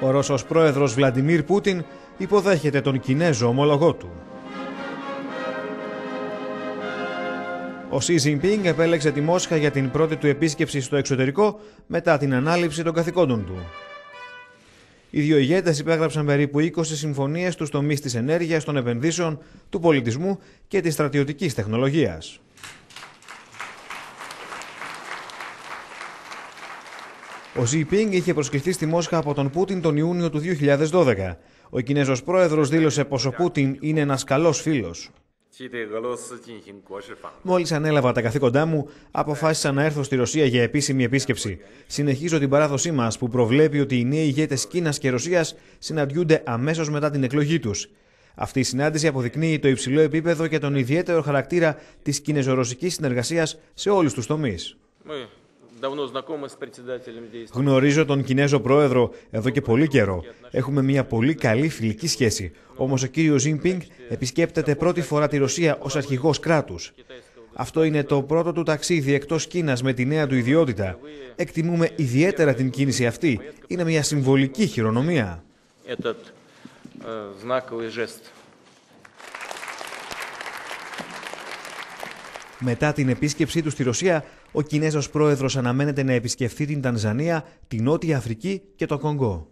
Ο Ρώσος πρόεδρος Βλαντιμίρ Πούτιν υποδέχεται τον Κινέζο ομολογό του. Ο Σι Ζιμπίνγκ επέλεξε τη Μόσχα για την πρώτη του επίσκεψη στο εξωτερικό μετά την ανάληψη των καθηκόντων του. Οι δύο ηγέτες υπέγραψαν περίπου 20 συμφωνίε στου τομείς της ενέργειας, των επενδύσεων, του πολιτισμού και της στρατιωτικής τεχνολογίας. Ο Ζιπίνγκ είχε προσκληθεί στη Μόσχα από τον Πούτιν τον Ιούνιο του 2012. Ο Κινέζος πρόεδρος δήλωσε πως ο Πούτιν είναι ένας καλός φίλος. Μόλις ανέλαβα τα καθήκοντά μου, αποφάσισα να έρθω στη Ρωσία για επίσημη επίσκεψη. Συνεχίζω την παράδοσή μας που προβλέπει ότι οι νέοι ηγέτες Κίνας και Ρωσίας συναντιούνται αμέσως μετά την εκλογή τους. Αυτή η συνάντηση αποδεικνύει το υψηλό επίπεδο και τον ιδιαίτερο χαρακτήρα της κινέζο-ρωσική συνεργασίας σε όλους τους τομείς. Γνωρίζω τον Κινέζο πρόεδρο εδώ και πολύ καιρό. Έχουμε μια πολύ καλή φιλική σχέση. Όμως ο κύριος Ζίνπινγκ επισκέπτεται πρώτη φορά τη Ρωσία ως αρχηγός κράτους. Αυτό είναι το πρώτο του ταξίδι εκτός Κίνας με τη νέα του ιδιότητα. Εκτιμούμε ιδιαίτερα την κίνηση αυτή. Είναι μια συμβολική χειρονομία. Ε, Μετά την επίσκεψή του στη Ρωσία, ο Κινέζος πρόεδρος αναμένεται να επισκεφθεί την Τανζανία, την Νότια Αφρική και το Κονγκό.